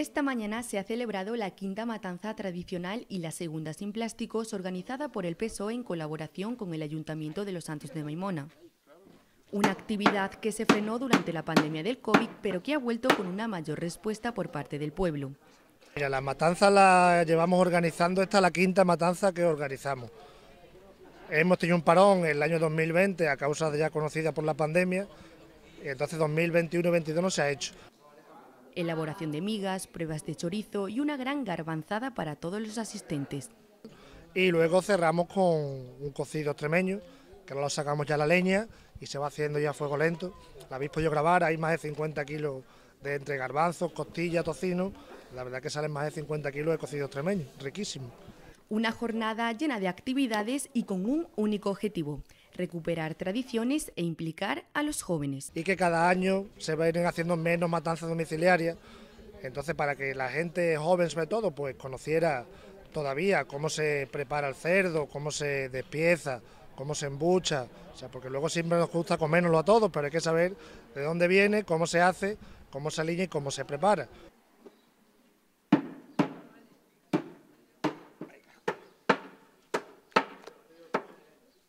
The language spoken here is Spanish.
Esta mañana se ha celebrado la quinta matanza tradicional y la segunda sin plásticos organizada por el PSOE en colaboración con el Ayuntamiento de los Santos de Maimona. Una actividad que se frenó durante la pandemia del COVID, pero que ha vuelto con una mayor respuesta por parte del pueblo. Mira, la matanza la llevamos organizando, esta es la quinta matanza que organizamos. Hemos tenido un parón en el año 2020 a causa de ya conocida por la pandemia, entonces 2021 y 2022 no se ha hecho. Elaboración de migas, pruebas de chorizo y una gran garbanzada para todos los asistentes. Y luego cerramos con un cocido extremeño, que lo sacamos ya a la leña y se va haciendo ya a fuego lento. La habéis podido grabar, hay más de 50 kilos de entre garbanzos, costillas, tocino. La verdad que salen más de 50 kilos de cocido extremeño, riquísimo. Una jornada llena de actividades y con un único objetivo, recuperar tradiciones e implicar a los jóvenes. Y que cada año se ir haciendo menos matanzas domiciliarias, entonces para que la gente joven sobre todo pues conociera todavía cómo se prepara el cerdo, cómo se despieza, cómo se embucha, o sea, porque luego siempre nos gusta comérnoslo a todos, pero hay que saber de dónde viene, cómo se hace, cómo se alinea y cómo se prepara.